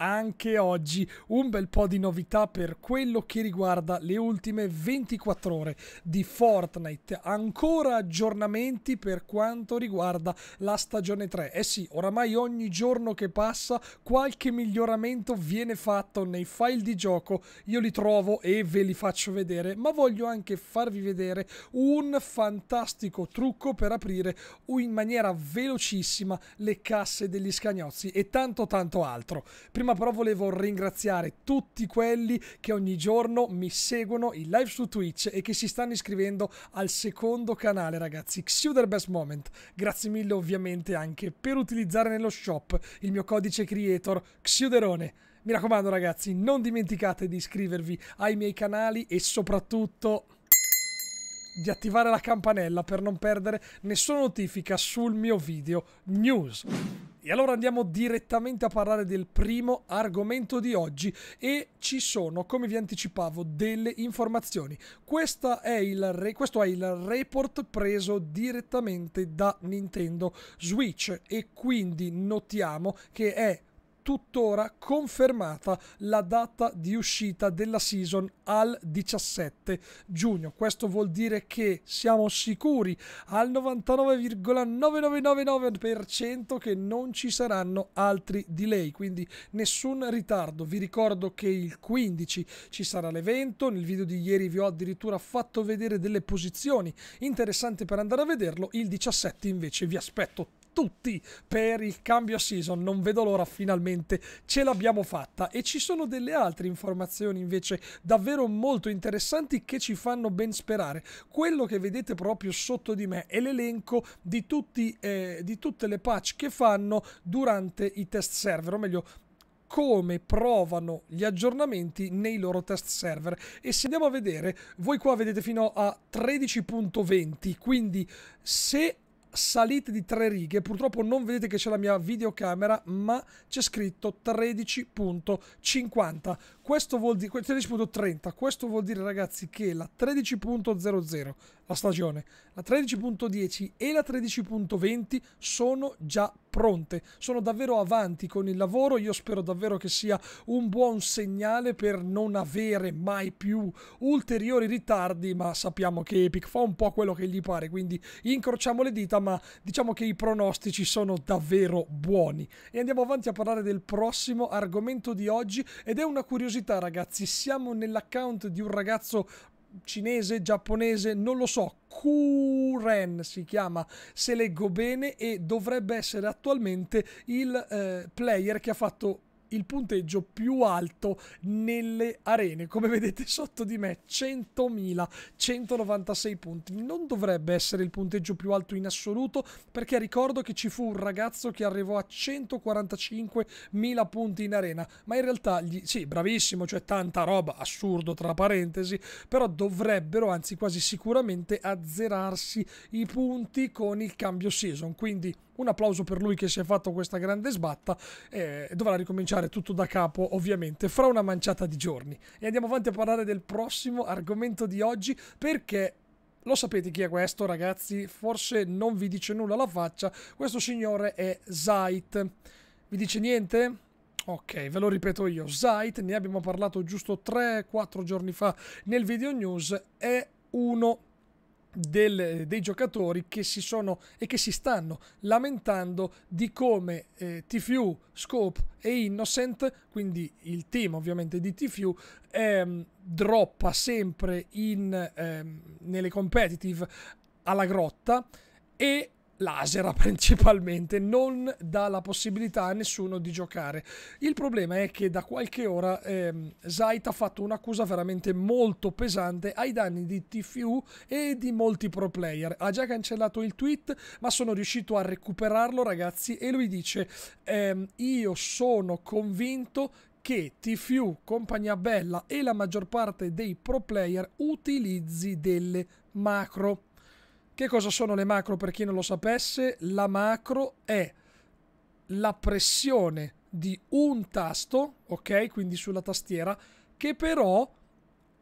anche oggi un bel po' di novità per quello che riguarda le ultime 24 ore di Fortnite. Ancora aggiornamenti per quanto riguarda la stagione 3. Eh sì, oramai ogni giorno che passa qualche miglioramento viene fatto nei file di gioco. Io li trovo e ve li faccio vedere, ma voglio anche farvi vedere un fantastico trucco per aprire in maniera velocissima le casse degli scagnozzi e tanto tanto altro. Prima prima però volevo ringraziare tutti quelli che ogni giorno mi seguono in live su Twitch e che si stanno iscrivendo al secondo canale ragazzi, Xuder Best Moment. Grazie mille ovviamente anche per utilizzare nello shop il mio codice creator Xuderone. Mi raccomando ragazzi, non dimenticate di iscrivervi ai miei canali e soprattutto di attivare la campanella per non perdere nessuna notifica sul mio video news. E allora andiamo direttamente a parlare del primo argomento di oggi e ci sono, come vi anticipavo, delle informazioni. È il, questo è il report preso direttamente da Nintendo Switch e quindi notiamo che è tuttora confermata la data di uscita della season al 17 giugno. Questo vuol dire che siamo sicuri al 99,9999% che non ci saranno altri delay, quindi nessun ritardo. Vi ricordo che il 15 ci sarà l'evento, nel video di ieri vi ho addirittura fatto vedere delle posizioni interessanti per andare a vederlo, il 17 invece vi aspetto tutti per il cambio season. Non vedo l'ora, finalmente ce l'abbiamo fatta. E ci sono delle altre informazioni invece davvero molto interessanti che ci fanno ben sperare. Quello che vedete proprio sotto di me è l'elenco di, tutti, eh, di tutte le patch che fanno durante i test server, o meglio come provano gli aggiornamenti nei loro test server e se andiamo a vedere voi qua vedete fino a 13.20 quindi se salite di tre righe. Purtroppo non vedete che c'è la mia videocamera, ma c'è scritto 13.50. Questo vuol dire 13.30. Questo vuol dire, ragazzi, che la 13.00, la stagione, la 13.10 e la 13.20 sono già pronte, sono davvero avanti con il lavoro, io spero davvero che sia un buon segnale per non avere mai più ulteriori ritardi, ma sappiamo che Epic fa un po' quello che gli pare, quindi incrociamo le dita, ma diciamo che i pronostici sono davvero buoni. E andiamo avanti a parlare del prossimo argomento di oggi ed è una curiosità ragazzi, siamo nell'account di un ragazzo cinese, giapponese, non lo so, Kuren si chiama se leggo bene e dovrebbe essere attualmente il eh, player che ha fatto il punteggio più alto nelle arene. Come vedete sotto di me 100.196 punti. Non dovrebbe essere il punteggio più alto in assoluto perché ricordo che ci fu un ragazzo che arrivò a 145.000 punti in arena, ma in realtà gli... sì, bravissimo, cioè tanta roba, assurdo tra parentesi, però dovrebbero anzi quasi sicuramente azzerarsi i punti con il cambio season, quindi un applauso per lui che si è fatto questa grande sbatta e dovrà ricominciare tutto da capo, ovviamente, fra una manciata di giorni. E andiamo avanti a parlare del prossimo argomento di oggi perché lo sapete chi è questo, ragazzi? Forse non vi dice nulla la faccia. Questo signore è Zait. Vi dice niente? Ok, ve lo ripeto io. Zait, ne abbiamo parlato giusto 3-4 giorni fa nel video news, è uno del, dei giocatori che si sono e che si stanno lamentando di come eh, TFU, Scope e Innocent, quindi il team ovviamente di TFU, ehm, droppa sempre in, ehm, nelle competitive alla grotta e l'Asera principalmente non dà la possibilità a nessuno di giocare. Il problema è che da qualche ora ehm, Zait ha fatto un'accusa veramente molto pesante ai danni di TFU e di molti pro player. Ha già cancellato il tweet, ma sono riuscito a recuperarlo, ragazzi, e lui dice: ehm, Io sono convinto che TFU, Compagnia Bella e la maggior parte dei pro player utilizzi delle macro. Che cosa sono le macro per chi non lo sapesse? La macro è la pressione di un tasto, ok? Quindi sulla tastiera, che però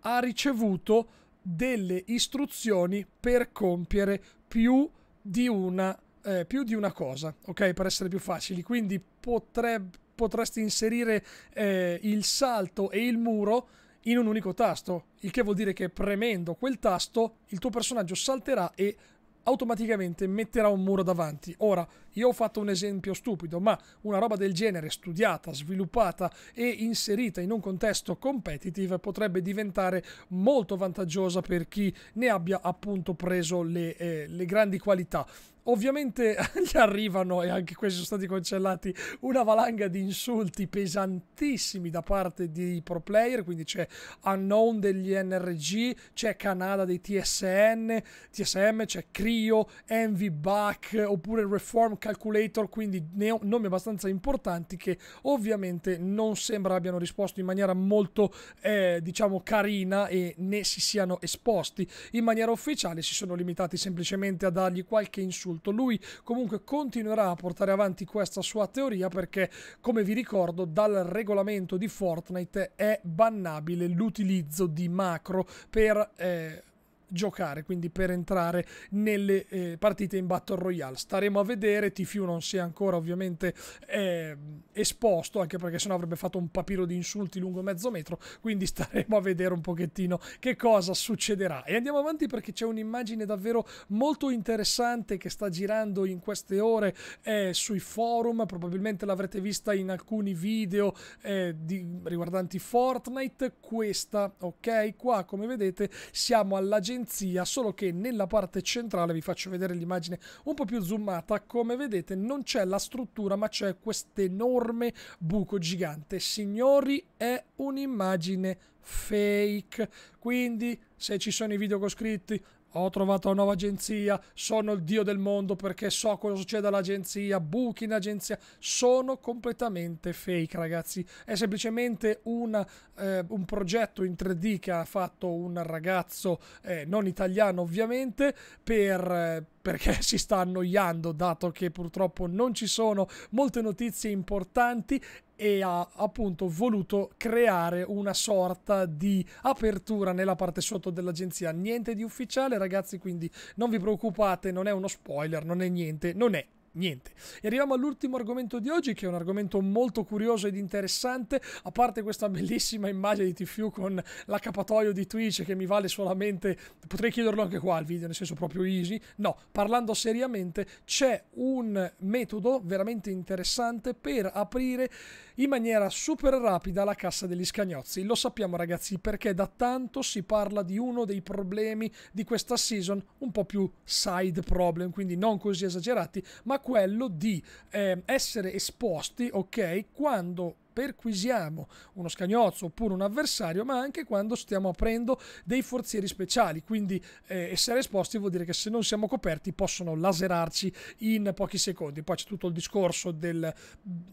ha ricevuto delle istruzioni per compiere più di una, eh, più di una cosa, ok? Per essere più facili. Quindi potrebbe, potresti inserire eh, il salto e il muro in un unico tasto, il che vuol dire che premendo quel tasto il tuo personaggio salterà e automaticamente metterà un muro davanti. Ora, io ho fatto un esempio stupido, ma una roba del genere studiata, sviluppata e inserita in un contesto competitive potrebbe diventare molto vantaggiosa per chi ne abbia appunto preso le, eh, le grandi qualità. Ovviamente gli arrivano, e anche questi sono stati cancellati, una valanga di insulti pesantissimi da parte di pro player, quindi c'è Unknown degli NRG, c'è Canada dei TSN, TSM, c'è Cryo, Envy Buck, oppure Reform Calculator, quindi nomi abbastanza importanti che ovviamente non sembra abbiano risposto in maniera molto, eh, diciamo, carina e né si siano esposti. In maniera ufficiale si sono limitati semplicemente a dargli qualche insulto ascolto. Lui comunque continuerà a portare avanti questa sua teoria perché, come vi ricordo, dal regolamento di Fortnite è bannabile l'utilizzo di macro per... Eh, giocare, quindi per entrare nelle eh, partite in Battle Royale. Staremo a vedere, TFU non si è ancora ovviamente eh, esposto, anche perché sennò avrebbe fatto un papiro di insulti lungo mezzo metro, quindi staremo a vedere un pochettino che cosa succederà. E andiamo avanti perché c'è un'immagine davvero molto interessante che sta girando in queste ore eh, sui forum, probabilmente l'avrete vista in alcuni video eh, di, riguardanti Fortnite, questa, ok? Qua come vedete siamo all'agenzia agenzia, solo che nella parte centrale vi faccio vedere l'immagine un po' più zoomata, come vedete non c'è la struttura ma c'è questo enorme buco gigante. Signori, è un'immagine fake, quindi se ci sono i video coscritti ho trovato la nuova agenzia, sono il dio del mondo perché so cosa succede all'agenzia, buchi in agenzia, sono completamente fake ragazzi, è semplicemente una, eh, un progetto in 3D che ha fatto un ragazzo eh, non italiano ovviamente per... Eh, perché si sta annoiando dato che purtroppo non ci sono molte notizie importanti e ha appunto voluto creare una sorta di apertura nella parte sotto dell'agenzia. Niente di ufficiale, ragazzi, quindi non vi preoccupate, non è uno spoiler, non è niente, non è niente. E arriviamo all'ultimo argomento di oggi, che è un argomento molto curioso ed interessante, a parte questa bellissima immagine di TFU con l'accappatoio di Twitch che mi vale solamente, potrei chiederlo anche qua al video, nel senso proprio easy, no, parlando seriamente, c'è un metodo veramente interessante per aprire in maniera super rapida la cassa degli scagnozzi. Lo sappiamo ragazzi perché da tanto si parla di uno dei problemi di questa season, un po' più side problem, quindi non così esagerati, ma quello di eh, essere esposti, ok, quando perquisiamo uno scagnozzo oppure un avversario, ma anche quando stiamo aprendo dei forzieri speciali. Quindi eh, essere esposti vuol dire che se non siamo coperti possono laserarci in pochi secondi. Poi c'è tutto il discorso del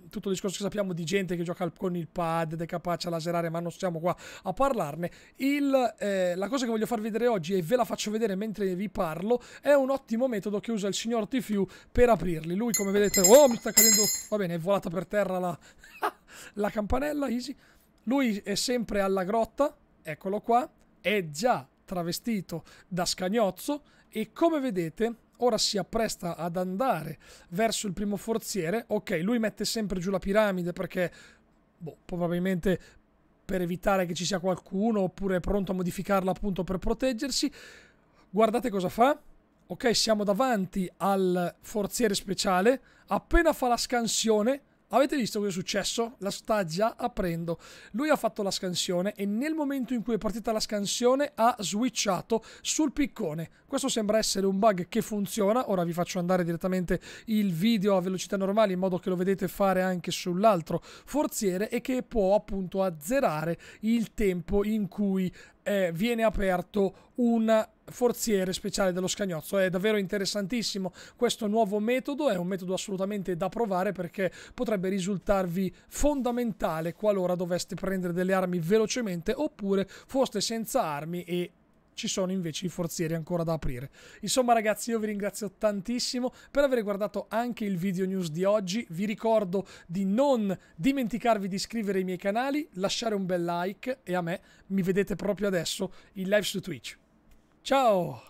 tutto il discorso che sappiamo di gente che gioca con il pad ed è capace a laserare, ma non stiamo qua a parlarne. Il, eh, la cosa che voglio far vedere oggi e ve la faccio vedere mentre vi parlo è un ottimo metodo che usa il signor Tfue per aprirli. Lui, come vedete, oh, mi sta cadendo. Va bene, è volata per terra la. la campanella, easy. Lui è sempre alla grotta, eccolo qua, è già travestito da scagnozzo e come vedete ora si appresta ad andare verso il primo forziere. Ok, lui mette sempre giù la piramide perché boh, probabilmente per evitare che ci sia qualcuno oppure è pronto a modificarla appunto per proteggersi. Guardate cosa fa. Ok, siamo davanti al forziere speciale. Appena fa la scansione, Avete visto cosa è successo? La sta già aprendo. Lui ha fatto la scansione e nel momento in cui è partita la scansione ha switchato sul piccone. Questo sembra essere un bug che funziona. Ora vi faccio andare direttamente il video a velocità normale in modo che lo vedete fare anche sull'altro forziere e che può appunto azzerare il tempo in cui eh, viene aperto un forziere speciale dello scagnozzo. È davvero interessantissimo questo nuovo metodo, è un metodo assolutamente da provare perché potrebbe risultarvi fondamentale qualora doveste prendere delle armi velocemente oppure foste senza armi e ci sono invece i forzieri ancora da aprire. Insomma ragazzi io vi ringrazio tantissimo per aver guardato anche il video news di oggi, vi ricordo di non dimenticarvi di iscrivere ai miei canali, lasciare un bel like e a me mi vedete proprio adesso in live su Twitch. Ciao!